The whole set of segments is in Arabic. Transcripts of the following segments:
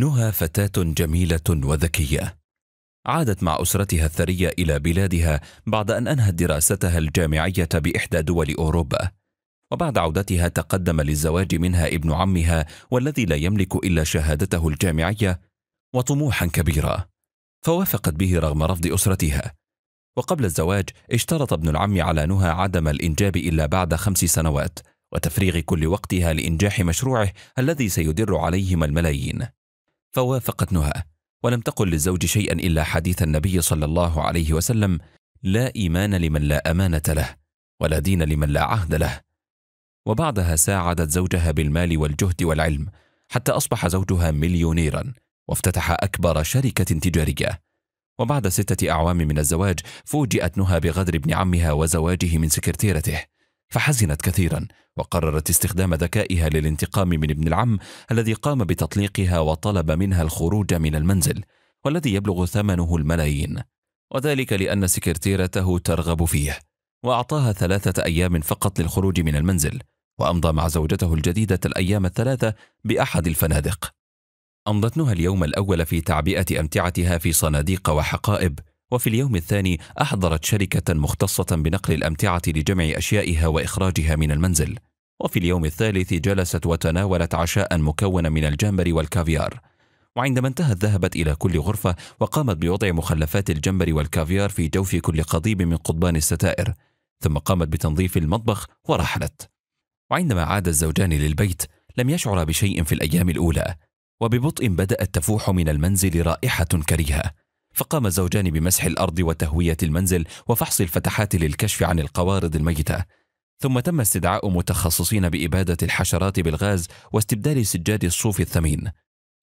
نهى فتاة جميلة وذكية. عادت مع أسرتها الثرية إلى بلادها بعد أن أنهت دراستها الجامعية بإحدى دول أوروبا. وبعد عودتها تقدم للزواج منها ابن عمها والذي لا يملك إلا شهادته الجامعية وطموحا كبيرا. فوافقت به رغم رفض أسرتها. وقبل الزواج اشترط ابن العم على نهى عدم الإنجاب إلا بعد خمس سنوات وتفريغ كل وقتها لإنجاح مشروعه الذي سيدر عليهما الملايين. فوافقت نهى ولم تقل للزوج شيئا إلا حديث النبي صلى الله عليه وسلم لا إيمان لمن لا أمانة له ولا دين لمن لا عهد له وبعدها ساعدت زوجها بالمال والجهد والعلم حتى أصبح زوجها مليونيرا وافتتح أكبر شركة تجارية وبعد ستة أعوام من الزواج فوجئت نهى بغدر ابن عمها وزواجه من سكرتيرته فحزنت كثيرا وقررت استخدام ذكائها للانتقام من ابن العم الذي قام بتطليقها وطلب منها الخروج من المنزل والذي يبلغ ثمنه الملايين وذلك لأن سكرتيرته ترغب فيه وأعطاها ثلاثة أيام فقط للخروج من المنزل وأمضى مع زوجته الجديدة الأيام الثلاثة بأحد الفنادق أمضتنها اليوم الأول في تعبئة أمتعتها في صناديق وحقائب وفي اليوم الثاني أحضرت شركة مختصة بنقل الأمتعة لجمع أشيائها وإخراجها من المنزل وفي اليوم الثالث جلست وتناولت عشاء مكونا من الجمبري والكافيار وعندما انتهت ذهبت إلى كل غرفة وقامت بوضع مخلفات الجمبري والكافيار في جوف كل قضيب من قضبان الستائر ثم قامت بتنظيف المطبخ ورحلت وعندما عاد الزوجان للبيت لم يشعر بشيء في الأيام الأولى وببطء بدأت تفوح من المنزل رائحة كريهة فقام الزوجان بمسح الأرض وتهوية المنزل وفحص الفتحات للكشف عن القوارض الميتة ثم تم استدعاء متخصصين بإبادة الحشرات بالغاز واستبدال سجاد الصوف الثمين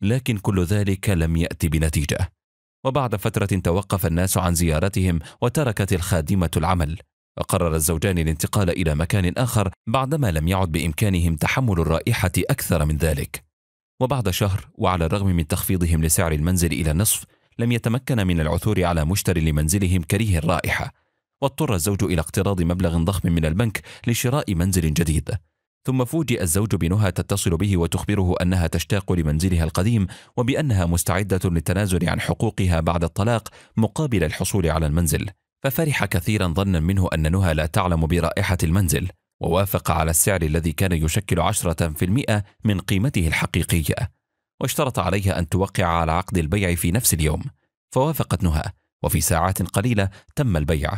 لكن كل ذلك لم يأتي بنتيجة وبعد فترة توقف الناس عن زيارتهم وتركت الخادمة العمل وقرر الزوجان الانتقال إلى مكان آخر بعدما لم يعد بإمكانهم تحمل الرائحة أكثر من ذلك وبعد شهر وعلى الرغم من تخفيضهم لسعر المنزل إلى نصف لم يتمكن من العثور على مشتري لمنزلهم كريه الرائحة واضطر الزوج إلى اقتراض مبلغ ضخم من البنك لشراء منزل جديد ثم فوجئ الزوج بنهى تتصل به وتخبره أنها تشتاق لمنزلها القديم وبأنها مستعدة للتنازل عن حقوقها بعد الطلاق مقابل الحصول على المنزل ففرح كثيرا ظنا منه أن نهى لا تعلم برائحة المنزل ووافق على السعر الذي كان يشكل 10% من قيمته الحقيقية واشترط عليها أن توقع على عقد البيع في نفس اليوم فوافقت نهى وفي ساعات قليلة تم البيع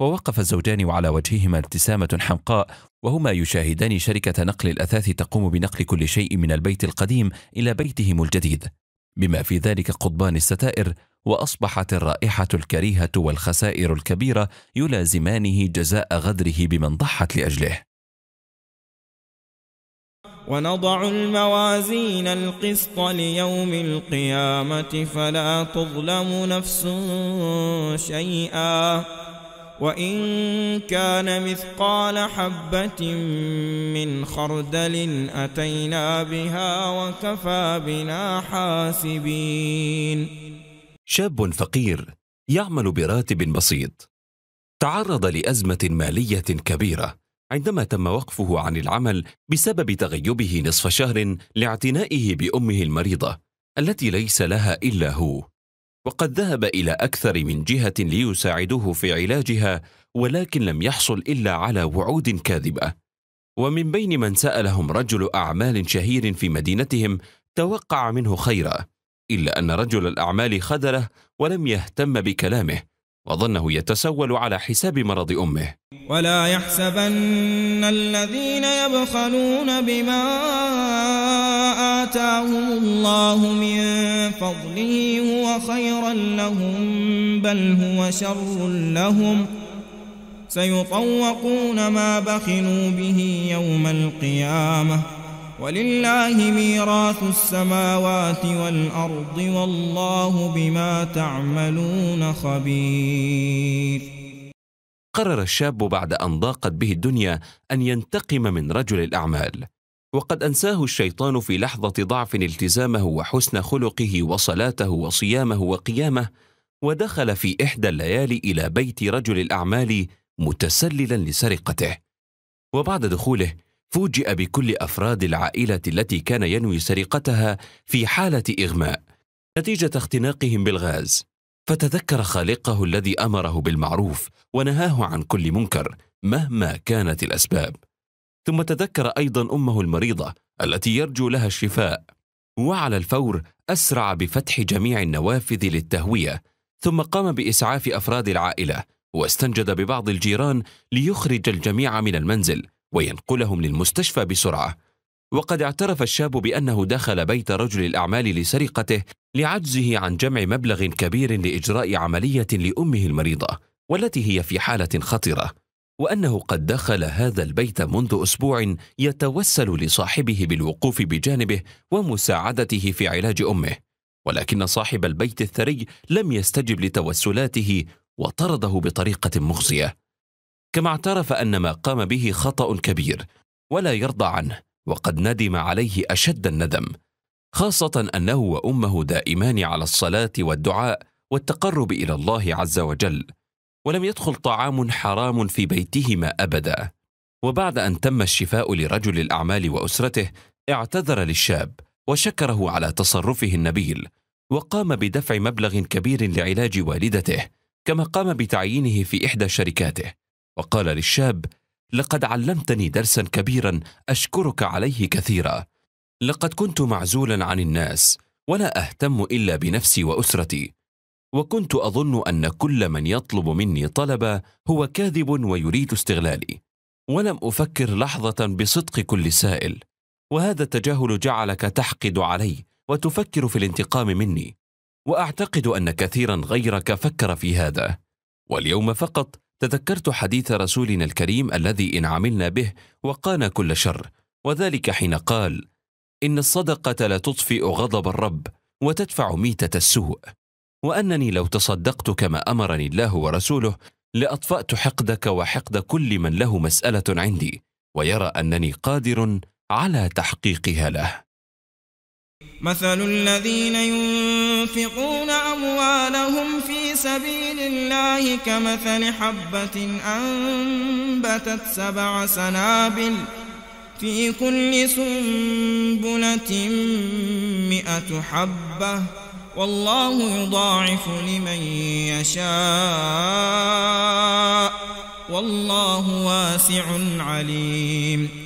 ووقف الزوجان وعلى وجههما ابتسامة حمقاء وهما يشاهدان شركة نقل الأثاث تقوم بنقل كل شيء من البيت القديم إلى بيتهم الجديد بما في ذلك قضبان الستائر وأصبحت الرائحة الكريهة والخسائر الكبيرة يلازمانه جزاء غدره بمن ضحت لأجله ونضع الموازين القسط ليوم القيامة فلا تظلم نفس شيئا وإن كان مثقال حبة من خردل أتينا بها وكفى بنا حاسبين شاب فقير يعمل براتب بسيط تعرض لأزمة مالية كبيرة عندما تم وقفه عن العمل بسبب تغيبه نصف شهر لاعتنائه بأمه المريضة التي ليس لها إلا هو وقد ذهب إلى أكثر من جهة ليساعدوه في علاجها ولكن لم يحصل إلا على وعود كاذبة ومن بين من سألهم رجل أعمال شهير في مدينتهم توقع منه خيرا إلا أن رجل الأعمال خذله ولم يهتم بكلامه وظنه يتسول على حساب مرض أمه ولا يحسبن الذين يبخلون بما آتاهم الله من فضله هو خيرا لهم بل هو شر لهم سيطوقون ما بخلوا به يوم القيامة ولله ميراث السماوات والأرض والله بما تعملون خبير قرر الشاب بعد أن ضاقت به الدنيا أن ينتقم من رجل الأعمال وقد أنساه الشيطان في لحظة ضعف التزامه وحسن خلقه وصلاته وصيامه وقيامه ودخل في إحدى الليالي إلى بيت رجل الأعمال متسللا لسرقته وبعد دخوله فوجئ بكل افراد العائله التي كان ينوي سرقتها في حاله اغماء نتيجه اختناقهم بالغاز فتذكر خالقه الذي امره بالمعروف ونهاه عن كل منكر مهما كانت الاسباب ثم تذكر ايضا امه المريضه التي يرجو لها الشفاء وعلى الفور اسرع بفتح جميع النوافذ للتهويه ثم قام باسعاف افراد العائله واستنجد ببعض الجيران ليخرج الجميع من المنزل وينقلهم للمستشفى بسرعه وقد اعترف الشاب بانه دخل بيت رجل الاعمال لسرقته لعجزه عن جمع مبلغ كبير لاجراء عمليه لامه المريضه والتي هي في حاله خطره وانه قد دخل هذا البيت منذ اسبوع يتوسل لصاحبه بالوقوف بجانبه ومساعدته في علاج امه ولكن صاحب البيت الثري لم يستجب لتوسلاته وطرده بطريقه مخزيه كما اعترف أن ما قام به خطأ كبير ولا يرضى عنه وقد ندم عليه أشد الندم خاصة أنه وأمه دائمان على الصلاة والدعاء والتقرب إلى الله عز وجل ولم يدخل طعام حرام في بيتهما أبدا وبعد أن تم الشفاء لرجل الأعمال وأسرته اعتذر للشاب وشكره على تصرفه النبيل وقام بدفع مبلغ كبير لعلاج والدته كما قام بتعيينه في إحدى شركاته وقال للشاب لقد علمتني درسا كبيرا اشكرك عليه كثيرا لقد كنت معزولا عن الناس ولا اهتم الا بنفسي واسرتي وكنت اظن ان كل من يطلب مني طلبا هو كاذب ويريد استغلالي ولم افكر لحظه بصدق كل سائل وهذا التجاهل جعلك تحقد علي وتفكر في الانتقام مني واعتقد ان كثيرا غيرك فكر في هذا واليوم فقط تذكرت حديث رسولنا الكريم الذي إن عملنا به وقانا كل شر وذلك حين قال إن الصدقة لا تطفئ غضب الرب وتدفع ميتة السوء وأنني لو تصدقت كما أمرني الله ورسوله لأطفأت حقدك وحقد كل من له مسألة عندي ويرى أنني قادر على تحقيقها له مثل الذين ينفقون أموالهم في سبيل الله كمثل حبة أنبتت سبع سنابل في كل سنبلة مئة حبة والله يضاعف لمن يشاء والله واسع عليم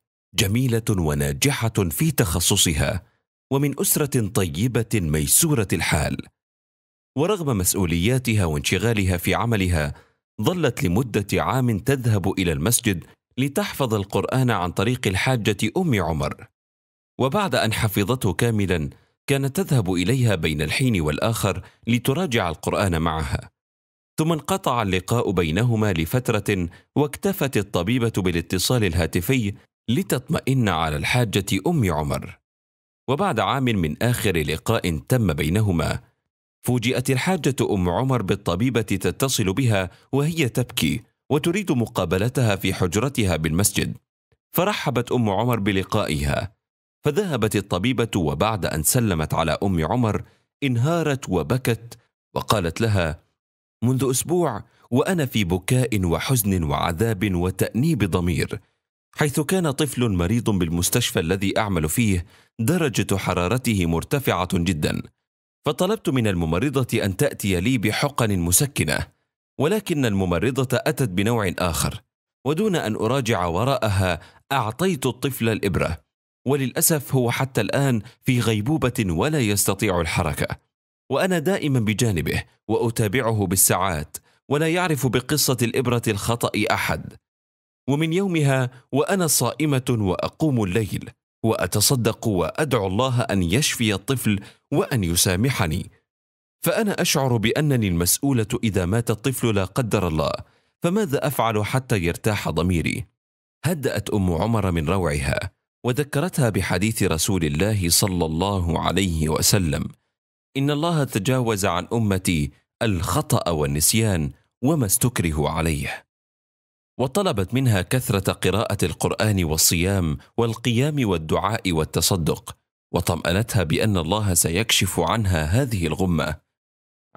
جميله وناجحه في تخصصها ومن اسره طيبه ميسوره الحال ورغم مسؤولياتها وانشغالها في عملها ظلت لمده عام تذهب الى المسجد لتحفظ القران عن طريق الحاجه ام عمر وبعد ان حفظته كاملا كانت تذهب اليها بين الحين والاخر لتراجع القران معها ثم انقطع اللقاء بينهما لفتره واكتفت الطبيبه بالاتصال الهاتفي لتطمئن على الحاجة أم عمر وبعد عام من آخر لقاء تم بينهما فوجئت الحاجة أم عمر بالطبيبة تتصل بها وهي تبكي وتريد مقابلتها في حجرتها بالمسجد فرحبت أم عمر بلقائها فذهبت الطبيبة وبعد أن سلمت على أم عمر انهارت وبكت وقالت لها منذ أسبوع وأنا في بكاء وحزن وعذاب وتأنيب ضمير حيث كان طفل مريض بالمستشفى الذي اعمل فيه درجه حرارته مرتفعه جدا فطلبت من الممرضه ان تاتي لي بحقن مسكنه ولكن الممرضه اتت بنوع اخر ودون ان اراجع وراءها اعطيت الطفل الابره وللاسف هو حتى الان في غيبوبه ولا يستطيع الحركه وانا دائما بجانبه واتابعه بالساعات ولا يعرف بقصه الابره الخطا احد ومن يومها وانا صائمه واقوم الليل واتصدق وادعو الله ان يشفي الطفل وان يسامحني فانا اشعر بانني المسؤوله اذا مات الطفل لا قدر الله فماذا افعل حتى يرتاح ضميري هدات ام عمر من روعها وذكرتها بحديث رسول الله صلى الله عليه وسلم ان الله تجاوز عن امتي الخطا والنسيان وما استكرهوا عليه وطلبت منها كثره قراءه القران والصيام والقيام والدعاء والتصدق وطمانتها بان الله سيكشف عنها هذه الغمه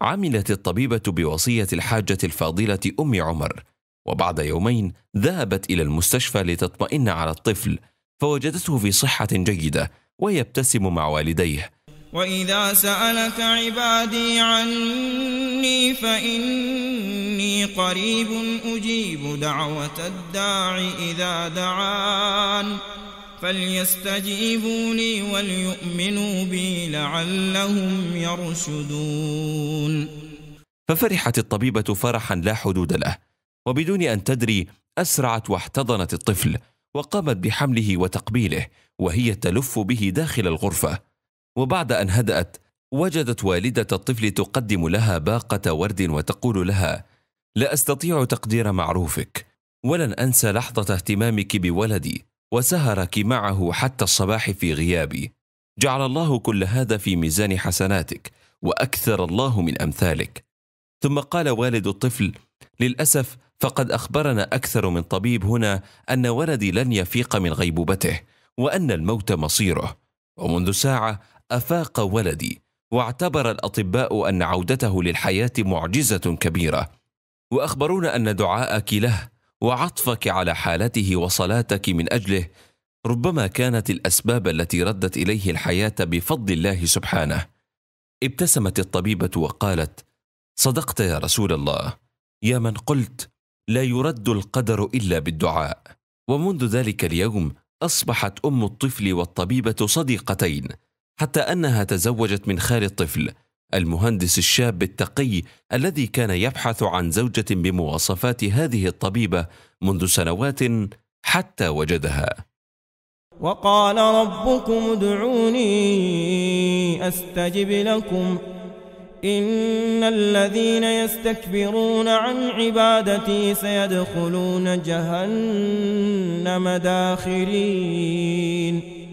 عملت الطبيبه بوصيه الحاجه الفاضله ام عمر وبعد يومين ذهبت الى المستشفى لتطمئن على الطفل فوجدته في صحه جيده ويبتسم مع والديه وإذا سألك عبادي عني فإني قريب أجيب دعوة الداع إذا دعان فليستجيبوا لي وليؤمنوا بي لعلهم يرشدون ففرحت الطبيبة فرحا لا حدود له وبدون أن تدري أسرعت واحتضنت الطفل وقامت بحمله وتقبيله وهي تلف به داخل الغرفة وبعد أن هدأت وجدت والدة الطفل تقدم لها باقة ورد وتقول لها: لا أستطيع تقدير معروفك، ولن أنسى لحظة اهتمامك بولدي وسهرك معه حتى الصباح في غيابي. جعل الله كل هذا في ميزان حسناتك، وأكثر الله من أمثالك. ثم قال والد الطفل: للأسف فقد أخبرنا أكثر من طبيب هنا أن ولدي لن يفيق من غيبوبته، وأن الموت مصيره. ومنذ ساعة أفاق ولدي واعتبر الأطباء أن عودته للحياة معجزة كبيرة وأخبرونا أن دعاءك له وعطفك على حالته وصلاتك من أجله ربما كانت الأسباب التي ردت إليه الحياة بفضل الله سبحانه ابتسمت الطبيبة وقالت صدقت يا رسول الله يا من قلت لا يرد القدر إلا بالدعاء ومنذ ذلك اليوم أصبحت أم الطفل والطبيبة صديقتين حتى انها تزوجت من خال الطفل المهندس الشاب التقي الذي كان يبحث عن زوجه بمواصفات هذه الطبيبه منذ سنوات حتى وجدها وقال ربكم ادعوني استجب لكم ان الذين يستكبرون عن عبادتي سيدخلون جهنم داخرين